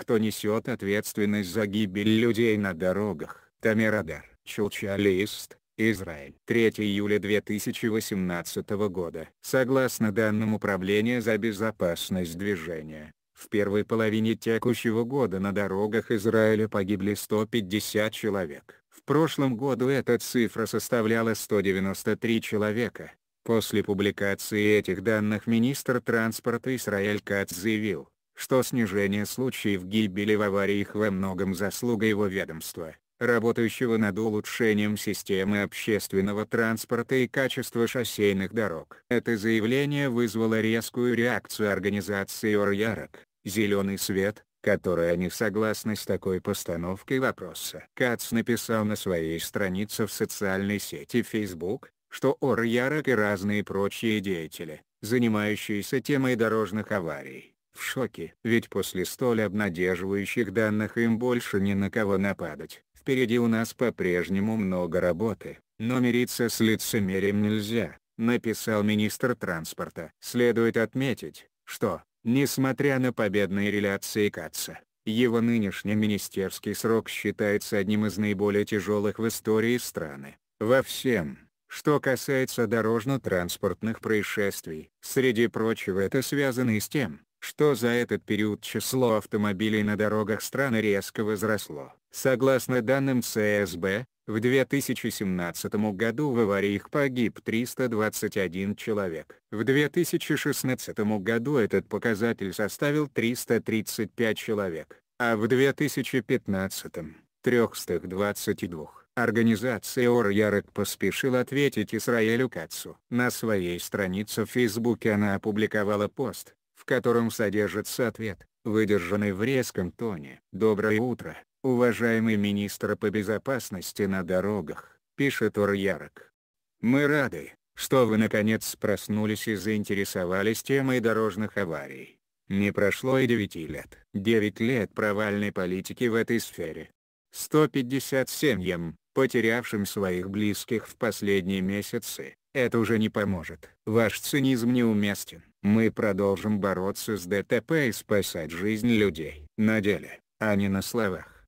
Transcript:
кто несет ответственность за гибель людей на дорогах. Тамирадар, Чулчалист, Израиль. 3 июля 2018 года. Согласно данным Управления за безопасность движения, в первой половине текущего года на дорогах Израиля погибли 150 человек. В прошлом году эта цифра составляла 193 человека. После публикации этих данных министр транспорта Израиль Кат заявил, что снижение случаев гибели в авариях во многом заслуга его ведомства, работающего над улучшением системы общественного транспорта и качества шоссейных дорог. Это заявление вызвало резкую реакцию организации Орьярок «Зеленый свет», которая не согласна с такой постановкой вопроса. Кац написал на своей странице в социальной сети Facebook, что ОРЯРОК и разные прочие деятели, занимающиеся темой дорожных аварий, в шоке. Ведь после столь обнадеживающих данных им больше ни на кого нападать. Впереди у нас по-прежнему много работы, но мириться с лицемерием нельзя, написал министр транспорта. Следует отметить, что, несмотря на победные реляции КАЦа, его нынешний министерский срок считается одним из наиболее тяжелых в истории страны. Во всем, что касается дорожно-транспортных происшествий, среди прочего это связано и с тем, что за этот период число автомобилей на дорогах страны резко возросло. Согласно данным ЦСБ, в 2017 году в авариях погиб 321 человек. В 2016 году этот показатель составил 335 человек, а в 2015 – 322. Организация Ор-Ярек поспешила ответить Израилю Кацу. На своей странице в Фейсбуке она опубликовала пост, в котором содержится ответ, выдержанный в резком тоне. «Доброе утро, уважаемый министр по безопасности на дорогах», — пишет Орярок. «Мы рады, что вы наконец проснулись и заинтересовались темой дорожных аварий. Не прошло и 9 лет. 9 лет провальной политики в этой сфере. 150 семьям, потерявшим своих близких в последние месяцы, это уже не поможет. Ваш цинизм неуместен. Мы продолжим бороться с ДТП и спасать жизнь людей. На деле, а не на словах.